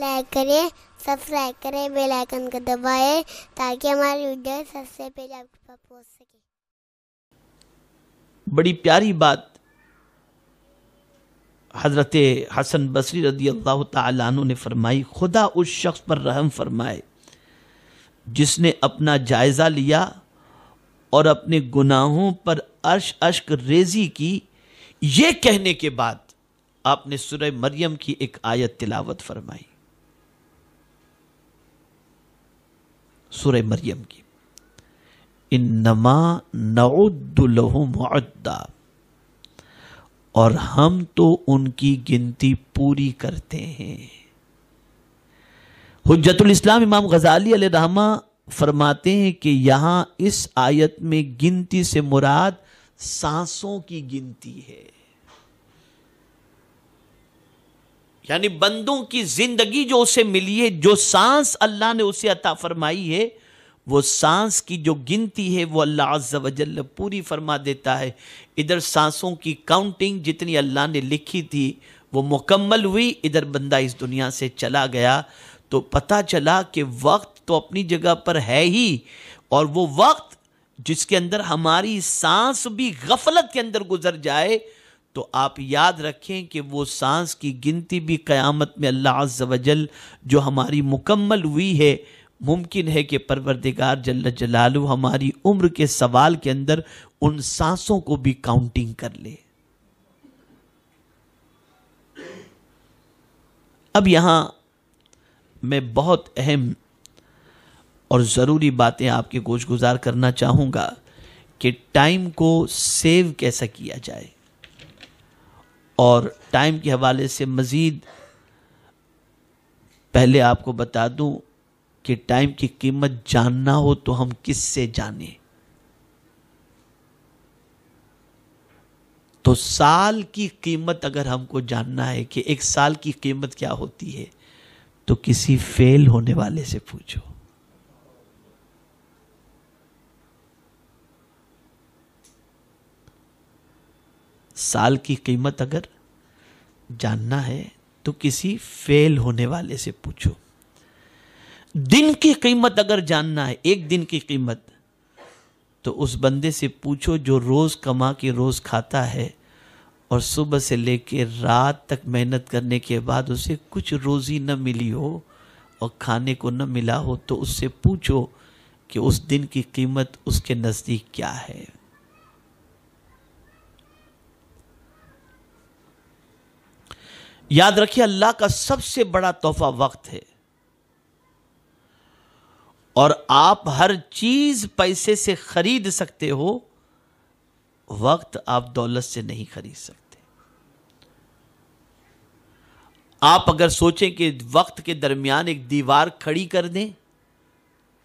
like करें subscribe करें bell icon को दबाएं ताकि हमारी वीडियो सबसे पहले आपके पास पहुंच सके बड़ी प्यारी बात हज़रत हसन बसरी रदी अल्लाह तु ने फरमाई खुदा उस शख्स पर रहम फरमाए जिसने अपना जायज़ा लिया और अपने गुनाहों पर अर्श अश्क रेजी की ये कहने के बाद आपने सुरह मरियम की एक आयत तिलावत फरमाई सुर मरियम की इन नमा नउदुल्दा और हम तो उनकी गिनती पूरी करते हैं हजतुल इस्लाम इमाम गजाली रहमा फरमाते हैं कि यहां इस आयत में गिनती से मुराद सांसों की गिनती है यानी बंदों की जिंदगी जो उसे मिली है जो सांस अल्लाह ने उसे अता फरमाई है वो सांस की जो गिनती है वो अल्लाह अज्जल पूरी फरमा देता है इधर सांसों की काउंटिंग जितनी अल्लाह ने लिखी थी वो मुकम्मल हुई इधर बंदा इस दुनिया से चला गया तो पता चला कि वक्त तो अपनी जगह पर है ही और वो वक्त जिसके अंदर हमारी सांस भी गफलत के अंदर गुजर जाए तो आप याद रखें कि वो सांस की गिनती भी क़यामत में अल्लाह अज्जल जो हमारी मुकम्मल हुई है मुमकिन है कि परवरदिगार जल्ल जलालू हमारी उम्र के सवाल के अंदर उन सांसों को भी काउंटिंग कर ले अब यहाँ मैं बहुत अहम और ज़रूरी बातें आपके गोश गुजार करना चाहूँगा कि टाइम को सेव कैसा किया जाए और टाइम के हवाले से मज़ीद पहले आपको बता दूं कि टाइम की कीमत जानना हो तो हम किस से जाने तो साल की कीमत अगर हमको जानना है कि एक साल की कीमत क्या होती है तो किसी फेल होने वाले से पूछो साल की कीमत अगर जानना है तो किसी फेल होने वाले से पूछो दिन की कीमत अगर जानना है एक दिन की कीमत तो उस बंदे से पूछो जो रोज़ कमा के रोज़ खाता है और सुबह से लेकर रात तक मेहनत करने के बाद उसे कुछ रोज़ी न मिली हो और खाने को न मिला हो तो उससे पूछो कि उस दिन की कीमत उसके नज़दीक क्या है याद रखिए अल्लाह का सबसे बड़ा तोहफा वक्त है और आप हर चीज पैसे से खरीद सकते हो वक्त आप दौलत से नहीं खरीद सकते आप अगर सोचें कि वक्त के दरमियान एक दीवार खड़ी कर दें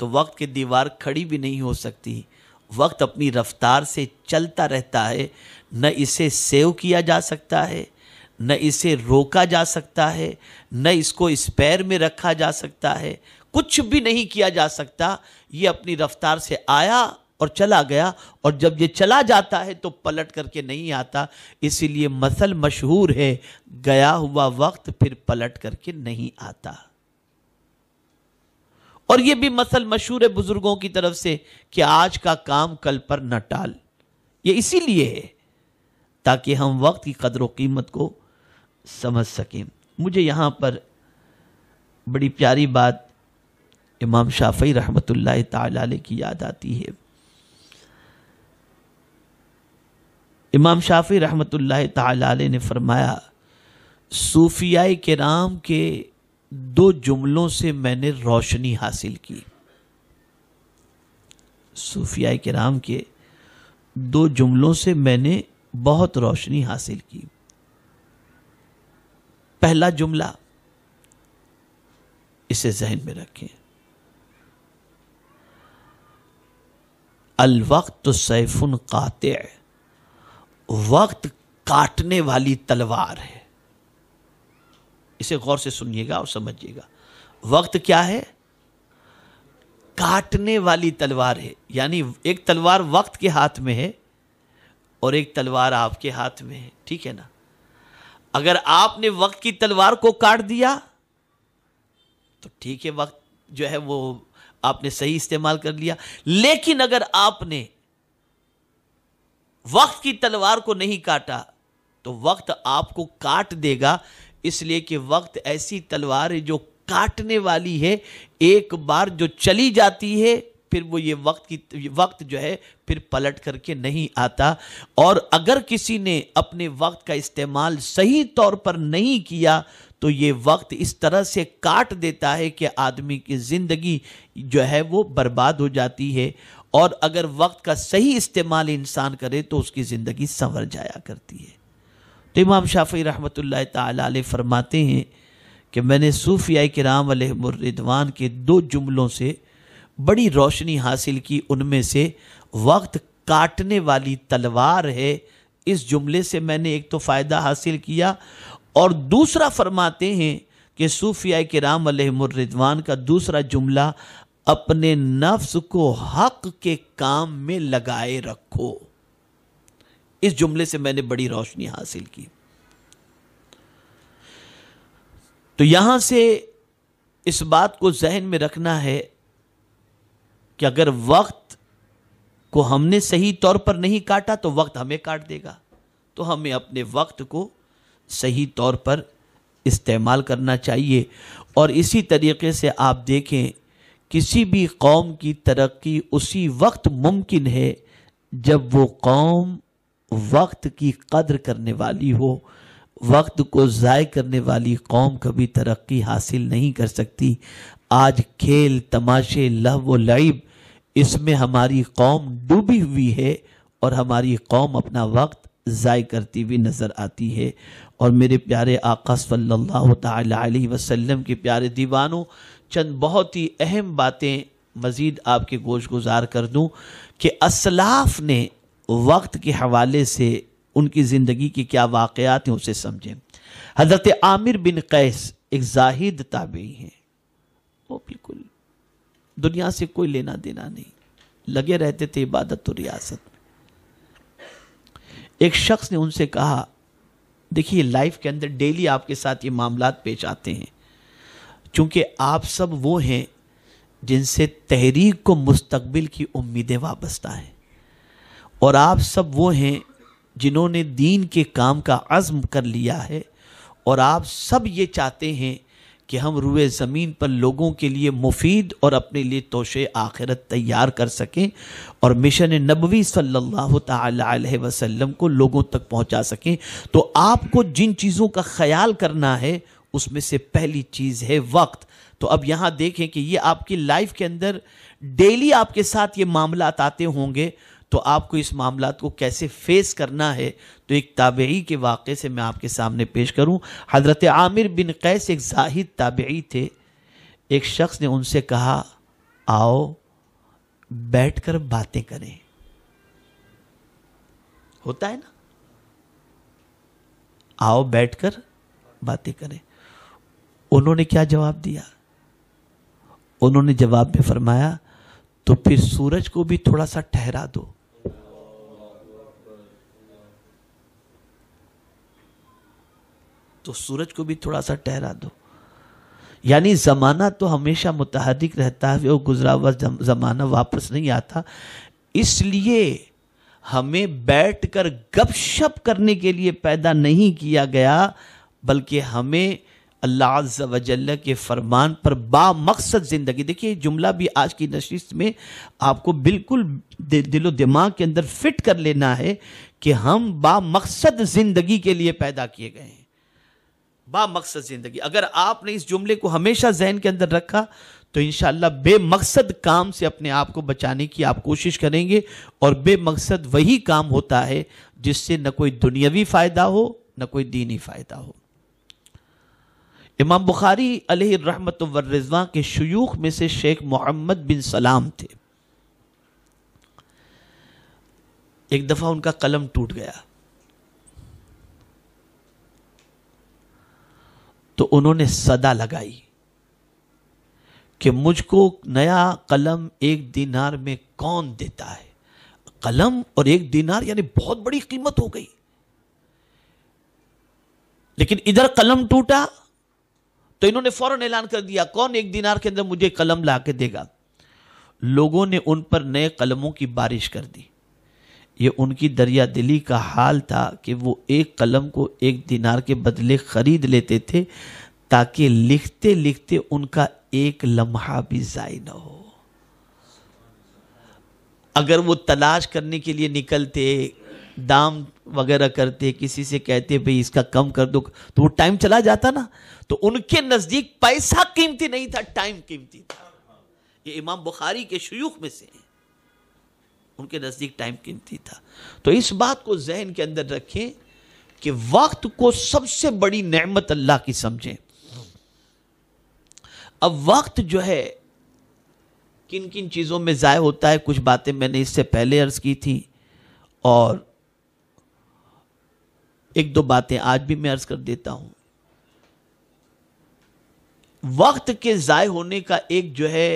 तो वक्त की दीवार खड़ी भी नहीं हो सकती वक्त अपनी रफ्तार से चलता रहता है न इसे सेव किया जा सकता है न इसे रोका जा सकता है न इसको इस पैर में रखा जा सकता है कुछ भी नहीं किया जा सकता ये अपनी रफ्तार से आया और चला गया और जब ये चला जाता है तो पलट करके नहीं आता इसीलिए मसल मशहूर है गया हुआ वक्त फिर पलट करके नहीं आता और ये भी मसल मशहूर है बुजुर्गों की तरफ से कि आज का काम कल पर न टाल ये इसीलिए है ताकि हम वक्त की कदर कीमत को समझ सकें मुझे यहाँ पर बड़ी प्यारी बात इमाम शाफी रहमत ताली की याद आती है इमाम शाफी रहमत ताली ने फरमाया सूफियाई नाम के दो जुमलों से मैंने रोशनी हासिल की सूफियाई नाम के दो जुमलों से मैंने बहुत रोशनी हासिल की पहला जुमला इसे जहन में रखें अल वक्त सैफुन काते वक्त काटने वाली तलवार है इसे गौर से सुनिएगा और समझिएगा वक्त क्या है काटने वाली तलवार है यानी एक तलवार वक्त के हाथ में है और एक तलवार आपके हाथ में है ठीक है ना अगर आपने वक्त की तलवार को काट दिया तो ठीक है वक्त जो है वो आपने सही इस्तेमाल कर लिया लेकिन अगर आपने वक्त की तलवार को नहीं काटा तो वक्त आपको काट देगा इसलिए कि वक्त ऐसी तलवार है जो काटने वाली है एक बार जो चली जाती है फिर वो ये वक्त की वक्त जो है फिर पलट करके नहीं आता और अगर किसी ने अपने वक्त का इस्तेमाल सही तौर पर नहीं किया तो ये वक्त इस तरह से काट देता है कि आदमी की ज़िंदगी जो है वो बर्बाद हो जाती है और अगर वक्त का सही इस्तेमाल इंसान करे तो उसकी ज़िंदगी संवर जाया करती है तो इमाम शाफी रहमत तरमाते फरमाते हैं कि मैंने सूफिया कराम रिदवान के दो जुमलों से बड़ी रोशनी हासिल की उनमें से वक्त काटने वाली तलवार है इस जुमले से मैंने एक तो फ़ायदा हासिल किया और दूसरा फरमाते हैं कि सूफिया के राम अलमरिदवान का दूसरा जुमला अपने नफ्स को हक के काम में लगाए रखो इस जुमले से मैंने बड़ी रोशनी हासिल की तो यहां से इस बात को जहन में रखना है कि अगर वक्त को हमने सही तौर पर नहीं काटा तो वक्त हमें काट देगा तो हमें अपने वक्त को सही तौर पर इस्तेमाल करना चाहिए और इसी तरीके से आप देखें किसी भी कौम की तरक्की उसी वक्त मुमकिन है जब वो कौम वक्त की कदर करने वाली हो वक्त को ज़ाय करने वाली कौम कभी तरक्की हासिल नहीं कर सकती आज खेल तमाशे लह व लाइब इसमें हमारी कौम डूबी हुई है और हमारी कौम अपना वक्त ज़ाय करती हुई नज़र आती है और मेरे प्यारे आका सल्लल्लाहु अलैहि वसल्लम के प्यारे दीवानों चंद बहुत ही अहम बातें मज़ीद आपके गोश गुजार कर दूँ कि असलाफ ने वक्त के हवाले से उनकी ज़िंदगी के क्या वाक़ात हैं उसे समझें हज़रत आमिर बिन कैस एक जाहिद ताबे हैं वो बिल्कुल दुनिया से कोई लेना देना नहीं लगे रहते थे इबादत और रियासत में एक शख्स ने उनसे कहा देखिए लाइफ के अंदर डेली आपके साथ ये मामला पेश आते हैं क्योंकि आप सब वो हैं जिनसे तहरीक को मुस्तबिल की उम्मीदें वाबस्ता हैं और आप सब वो हैं जिन्होंने दीन के काम का आजम कर लिया है और आप सब ये चाहते हैं कि हम रुए ज़मीन पर लोगों के लिए मुफीद और अपने लिए तोशे आखिरत तैयार कर सकें और मिशन नबवी सल्लल्लाहु अलैहि वसल्लम को लोगों तक पहुंचा सकें तो आपको जिन चीज़ों का ख्याल करना है उसमें से पहली चीज़ है वक्त तो अब यहाँ देखें कि ये आपकी लाइफ के अंदर डेली आपके साथ ये मामला आते होंगे तो आपको इस मामला को कैसे फेस करना है तो एक ताबेई के वाक़े से मैं आपके सामने पेश करूं हज़रत आमिर बिन कैस एक जाहिद ताबेई थे एक शख्स ने उनसे कहा आओ बैठ कर बातें करें होता है ना आओ बैठ कर बातें करें उन्होंने क्या जवाब दिया उन्होंने जवाब में फरमाया तो फिर सूरज को भी थोड़ा सा ठहरा दो तो सूरज को भी थोड़ा सा ठहरा दो यानी ज़माना तो हमेशा मुतहदिक रहता है वो गुजरा हुआ ज़माना वापस नहीं आता इसलिए हमें बैठकर गपशप करने के लिए पैदा नहीं किया गया बल्कि हमें अल्लाह वजल के फरमान पर बामकसद ज़िंदगी देखिए जुमला भी आज की नशिस्त में आपको बिल्कुल दिलो दिमाग के अंदर फिट कर लेना है कि हम बामकसद ज़िंदगी के लिए पैदा किए गए हैं बामकसद ज़िंदगी अगर आपने इस जुमले को हमेशा जहन के अंदर रखा तो इन बेमकसद काम से अपने आप को बचाने की आप कोशिश करेंगे और बेमकसद वही काम होता है जिससे न कोई दुनियावी फ़ायदा हो न कोई दीनी फ़ायदा हो इमाम बुखारी रहमत वर्रजवा के शयूख में से शेख मोहम्मद बिन सलाम थे एक दफ़ा उनका कलम टूट गया तो उन्होंने सदा लगाई कि मुझको नया कलम एक दिनार में कौन देता है कलम और एक दिनार यानी बहुत बड़ी कीमत हो गई लेकिन इधर कलम टूटा तो इन्होंने फौरन ऐलान कर दिया कौन एक दिनार के अंदर मुझे कलम ला के देगा लोगों ने उन पर नए कलमों की बारिश कर दी ये उनकी दरिया दिली का हाल था कि वो एक कलम को एक दिनार के बदले खरीद लेते थे ताकि लिखते लिखते उनका एक लम्हा भी ज़ाय न हो अगर वो तलाश करने के लिए निकलते दाम वगैरह करते किसी से कहते भाई इसका कम कर दो तो वो टाइम चला जाता ना तो उनके नज़दीक पैसा कीमती नहीं था टाइम कीमती था ये इमाम बुखारी के शयूख में से है उनके नज़दीक टाइम कीमती था तो इस बात को जहन के अंदर रखें कि वक्त को सबसे बड़ी नेमत अल्लाह की समझें अब वक्त जो है किन किन चीज़ों में ज़ाय होता है कुछ बातें मैंने इससे पहले अर्ज़ की थी और एक दो बातें आज भी मैं अर्ज़ कर देता हूँ वक्त के ज़ाय होने का एक जो है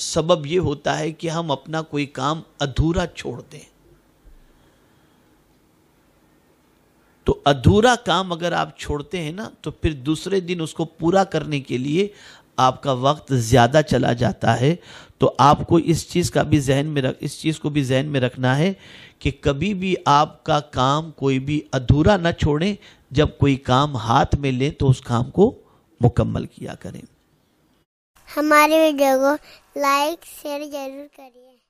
सबब ये होता है कि हम अपना कोई काम अधूरा छोड़ दें तो अधूरा काम अगर आप छोड़ते हैं ना तो फिर दूसरे दिन उसको पूरा करने के लिए आपका वक्त ज़्यादा चला जाता है तो आपको इस चीज़ का भी जहन में रख इस चीज़ को भी जहन में रखना है कि कभी भी आपका काम कोई भी अधूरा ना छोड़ें जब कोई काम हाथ में लें तो उस काम को मुकम्मल किया करें हमारी वीडियो को लाइक शेयर जरूर करिए